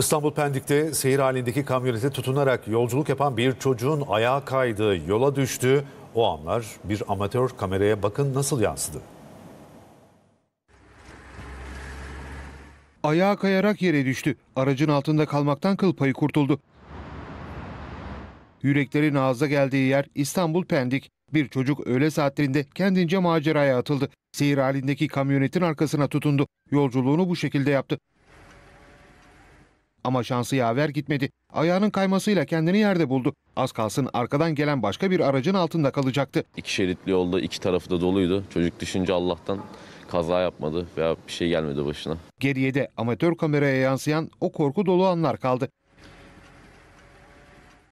İstanbul Pendik'te seyir halindeki kamyonete tutunarak yolculuk yapan bir çocuğun ayağa kaydı, yola düştü. O anlar bir amatör kameraya bakın nasıl yansıdı. Ayağa kayarak yere düştü. Aracın altında kalmaktan kıl payı kurtuldu. Yüreklerin ağza geldiği yer İstanbul Pendik. Bir çocuk öğle saatlerinde kendince maceraya atıldı. Seyir halindeki kamyonetin arkasına tutundu. Yolculuğunu bu şekilde yaptı. Ama şansı yaver gitmedi. Ayağının kaymasıyla kendini yerde buldu. Az kalsın arkadan gelen başka bir aracın altında kalacaktı. İki şeritli yolda iki tarafı da doluydu. Çocuk düşünce Allah'tan kaza yapmadı veya bir şey gelmedi başına. Geriye de amatör kameraya yansıyan o korku dolu anlar kaldı.